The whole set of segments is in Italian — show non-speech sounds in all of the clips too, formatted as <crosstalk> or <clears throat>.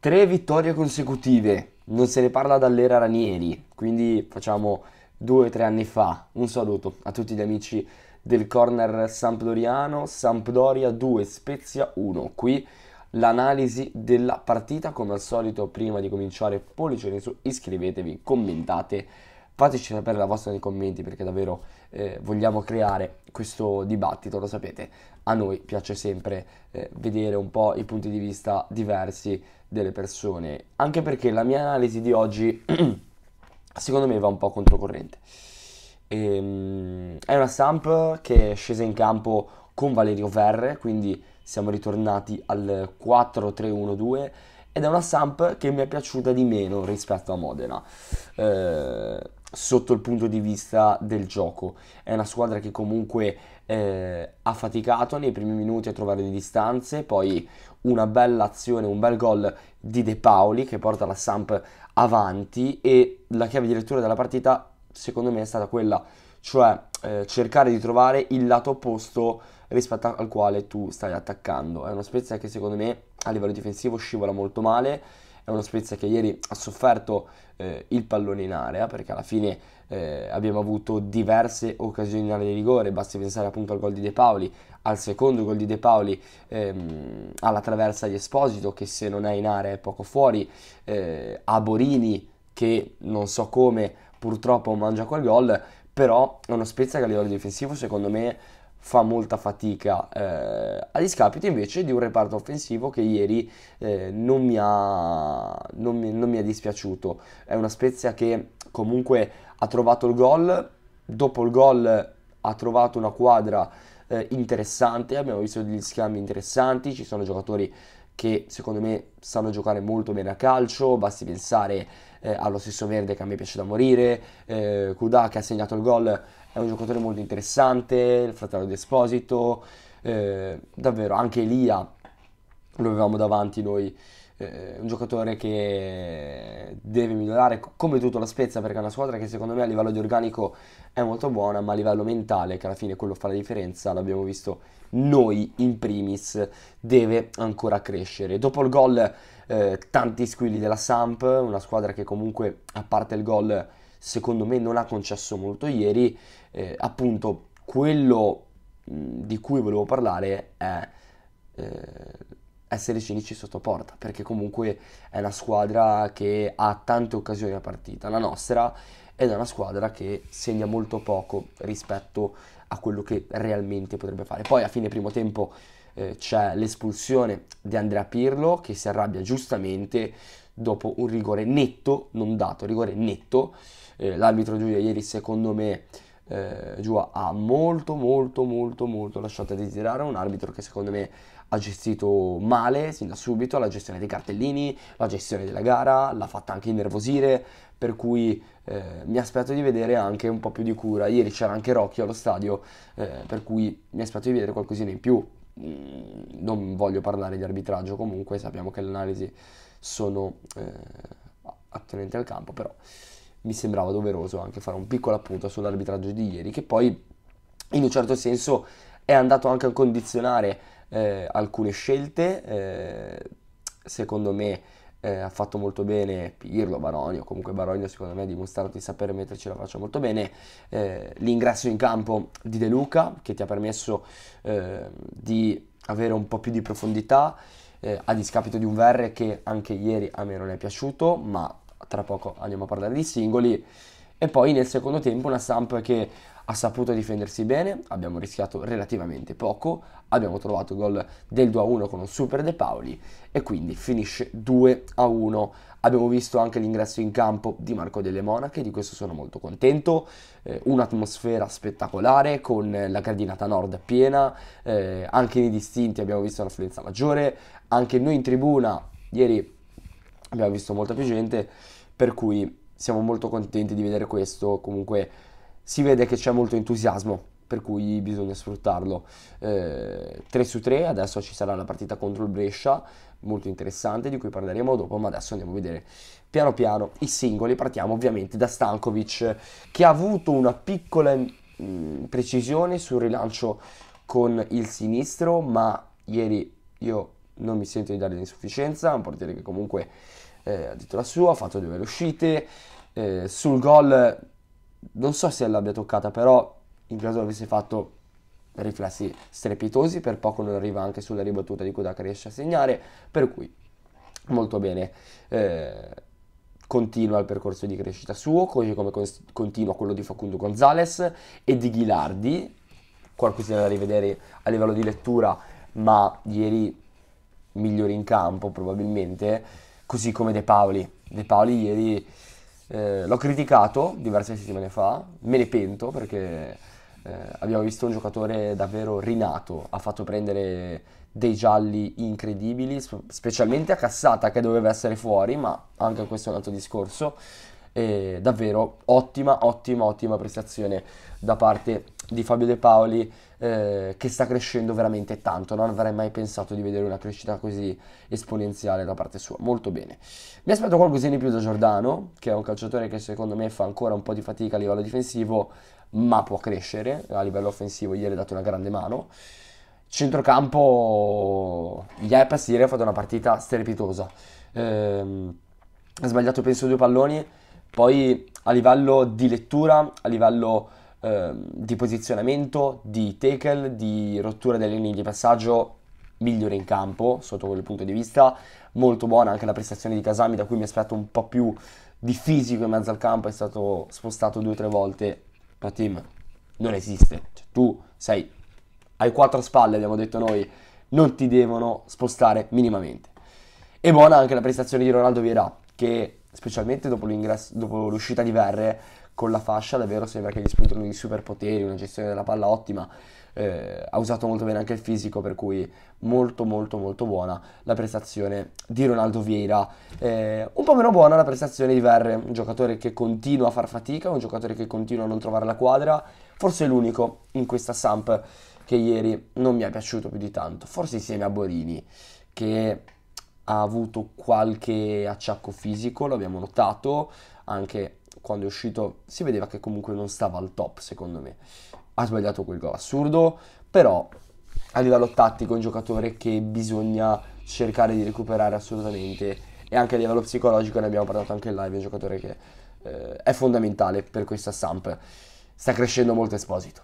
Tre vittorie consecutive, non se ne parla dall'era Ranieri, quindi facciamo due o tre anni fa. Un saluto a tutti gli amici del corner Sampdoriano, Sampdoria 2, Spezia 1. Qui l'analisi della partita, come al solito prima di cominciare pollice in su, iscrivetevi, commentate fateci sapere la vostra nei commenti perché davvero eh, vogliamo creare questo dibattito, lo sapete, a noi piace sempre eh, vedere un po' i punti di vista diversi delle persone, anche perché la mia analisi di oggi <clears throat> secondo me va un po' controcorrente. Ehm, è una stamp che è scesa in campo con Valerio Verre, quindi siamo ritornati al 4-3-1-2 ed è una stamp che mi è piaciuta di meno rispetto a Modena. Eh, sotto il punto di vista del gioco. È una squadra che comunque eh, ha faticato nei primi minuti a trovare le distanze, poi una bella azione, un bel gol di De Paoli che porta la Samp avanti e la chiave di lettura della partita secondo me è stata quella, cioè eh, cercare di trovare il lato opposto rispetto al quale tu stai attaccando. È una spezia che secondo me a livello difensivo scivola molto male è uno Spezia che ieri ha sofferto eh, il pallone in area perché alla fine eh, abbiamo avuto diverse occasioni in area di rigore, basti pensare appunto al gol di De Paoli, al secondo gol di De Paoli, ehm, alla traversa di Esposito che se non è in area è poco fuori, eh, a Borini che non so come purtroppo mangia quel gol, però è uno Spezia che a livello difensivo secondo me fa molta fatica eh, a discapito invece di un reparto offensivo che ieri eh, non, mi ha, non, mi, non mi è dispiaciuto. È una Spezia che comunque ha trovato il gol, dopo il gol ha trovato una quadra eh, interessante, abbiamo visto degli scambi interessanti, ci sono giocatori che secondo me sanno giocare molto bene a calcio, basti pensare eh, ha stesso Verde che a me piace da morire, eh, Kuda che ha segnato il gol è un giocatore molto interessante, il fratello di Esposito, eh, davvero anche Elia lo avevamo davanti noi eh, un giocatore che deve migliorare come tutto la Spezia perché è una squadra che secondo me a livello di organico è molto buona ma a livello mentale che alla fine quello fa la differenza l'abbiamo visto noi in primis deve ancora crescere dopo il gol eh, tanti squilli della Samp una squadra che comunque a parte il gol secondo me non ha concesso molto ieri eh, appunto quello di cui volevo parlare è eh, essere cinici sotto porta, perché comunque è una squadra che ha tante occasioni a partita, la nostra ed è una squadra che segna molto poco rispetto a quello che realmente potrebbe fare. Poi a fine primo tempo eh, c'è l'espulsione di Andrea Pirlo che si arrabbia giustamente dopo un rigore netto, non dato, rigore netto. Eh, l'arbitro Giulia ieri secondo me eh, Giua ha molto molto molto molto lasciato a desiderare, un arbitro che secondo me ha gestito male sin da subito la gestione dei cartellini, la gestione della gara, l'ha fatta anche innervosire, per cui eh, mi aspetto di vedere anche un po' più di cura. Ieri c'era anche Rocchio allo stadio, eh, per cui mi aspetto di vedere qualcosina in più. Mm, non voglio parlare di arbitraggio, comunque sappiamo che le analisi sono eh, attenenti al campo, però mi sembrava doveroso anche fare un piccolo appunto sull'arbitraggio di ieri, che poi in un certo senso è andato anche a condizionare eh, alcune scelte, eh, secondo me eh, ha fatto molto bene Pirlo, Baronio, comunque Baronio secondo me ha dimostrato di sapere metterci la faccia molto bene, eh, l'ingresso in campo di De Luca che ti ha permesso eh, di avere un po' più di profondità, eh, a discapito di un Verre che anche ieri a me non è piaciuto, ma tra poco andiamo a parlare di singoli, e poi nel secondo tempo una Samp che ha saputo difendersi bene, abbiamo rischiato relativamente poco, abbiamo trovato il gol del 2-1 con un super De Paoli e quindi finisce 2-1. Abbiamo visto anche l'ingresso in campo di Marco delle Monache, di questo sono molto contento, eh, un'atmosfera spettacolare con la gradinata nord piena, eh, anche nei distinti abbiamo visto un'affluenza maggiore, anche noi in tribuna ieri abbiamo visto molta più gente, per cui siamo molto contenti di vedere questo comunque si vede che c'è molto entusiasmo, per cui bisogna sfruttarlo. Eh, 3 su 3, adesso ci sarà la partita contro il Brescia, molto interessante, di cui parleremo dopo, ma adesso andiamo a vedere piano piano i singoli. Partiamo ovviamente da Stankovic, che ha avuto una piccola mm, precisione sul rilancio con il sinistro, ma ieri io non mi sento di dare l'insufficienza, un portiere che comunque eh, ha detto la sua, ha fatto due uscite, eh, sul gol non so se l'abbia toccata, però in caso avesse fatto riflessi strepitosi, per poco non arriva anche sulla ribattuta di Kudaka riesce a segnare, per cui molto bene. Eh, continua il percorso di crescita suo, così come cons- continua quello di Facundo Gonzales e di Ghilardi, qualcosa da rivedere a livello di lettura, ma ieri migliori in campo probabilmente, così come De Paoli. De Paoli ieri eh, l'ho criticato diverse settimane fa, me ne pento perché eh, abbiamo visto un giocatore davvero rinato, ha fatto prendere dei gialli incredibili, specialmente a Cassata che doveva essere fuori, ma anche questo è un altro discorso. E davvero ottima, ottima, ottima prestazione da parte di Fabio De Paoli eh, che sta crescendo veramente tanto. Non avrei mai pensato di vedere una crescita così esponenziale da parte sua. Molto bene. Mi aspetto qualcosa di più da Giordano, che è un calciatore che secondo me fa ancora un po' di fatica a livello difensivo, ma può crescere. A livello offensivo ieri ha dato una grande mano. Centrocampo, gli Iaepas ieri ha fatto una partita strepitosa. Ehm, ha sbagliato penso due palloni poi a livello di lettura, a livello eh, di posizionamento, di tackle, di rottura delle linee di passaggio, migliore in campo sotto quel punto di vista. Molto buona anche la prestazione di Casami, da cui mi aspetto un po' più di fisico in mezzo al campo. È stato spostato due o tre volte. Ma team non esiste. Cioè, tu sei hai quattro spalle, abbiamo detto noi, non ti devono spostare minimamente. E buona anche la prestazione di Ronaldo Vierà, che specialmente dopo, dopo l'uscita di Verre con la fascia davvero sembra che gli spuntino dei superpoteri, una gestione della palla ottima, eh, ha usato molto bene anche il fisico per cui molto molto molto buona la prestazione di Ronaldo Vieira, eh, un po' meno buona la prestazione di Verre, un giocatore che continua a far fatica, un giocatore che continua a non trovare la quadra, forse l'unico in questa Samp che ieri non mi è piaciuto più di tanto, forse insieme a Borini che ha avuto qualche acciacco fisico, l'abbiamo notato, anche quando è uscito si vedeva che comunque non stava al top secondo me. Ha sbagliato quel gol assurdo, però a livello tattico è un giocatore che bisogna cercare di recuperare assolutamente e anche a livello psicologico ne abbiamo parlato anche in live, è un giocatore che eh, è fondamentale per questa Samp. Sta crescendo molto Esposito,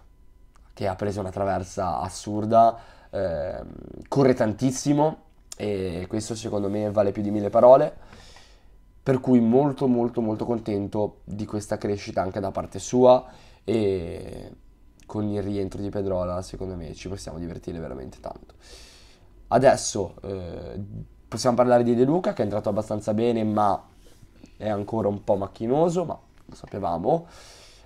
che ha preso una traversa assurda, eh, corre tantissimo, e questo secondo me vale più di mille parole. Per cui molto molto molto contento di questa crescita anche da parte sua e con il rientro di Pedrola secondo me ci possiamo divertire veramente tanto. Adesso eh, possiamo parlare di De Luca che è entrato abbastanza bene ma è ancora un po' macchinoso, ma lo sapevamo.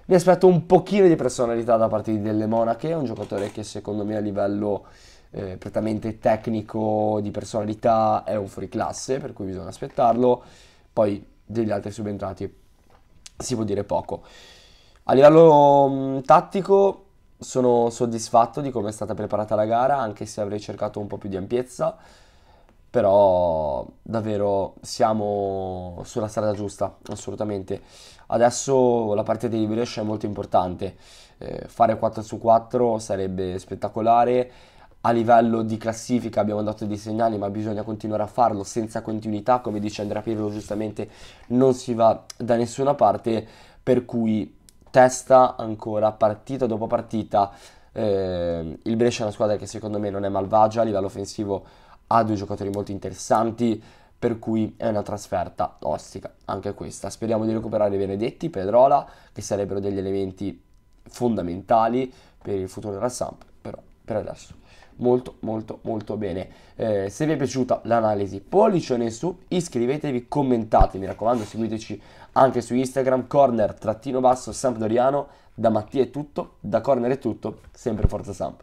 Mi aspetto un pochino di personalità da parte di Delle Monache, un giocatore che secondo me a livello eh, prettamente tecnico, di personalità, è un fuori classe, per cui bisogna aspettarlo. Poi degli altri subentrati si può dire poco. A livello mh, mm, tattico sono soddisfatto di come è stata preparata la gara, anche se avrei cercato un po' più di ampiezza, però davvero siamo sulla strada giusta, assolutamente. Adesso la parte di Brescia è molto importante, eh, fare 4 su 4 sarebbe spettacolare a livello di classifica abbiamo dato dei segnali ma bisogna continuare a farlo senza continuità come dice Andrea Pirlo giustamente non si va da nessuna parte per cui testa ancora partita dopo partita eh, il Brescia è una squadra che secondo me non è malvagia a livello offensivo ha due giocatori molto interessanti per cui è una trasferta ostica anche questa speriamo di recuperare Benedetti, Pedrola che sarebbero degli elementi fondamentali per il futuro della Samp però per adesso molto molto molto bene. Eh, se vi è piaciuta l'analisi pollicione in su, iscrivetevi, commentate, mi raccomando seguiteci anche su Instagram, corner-basso Sampdoriano, da Mattia è tutto, da Corner è tutto, sempre Forza Samp.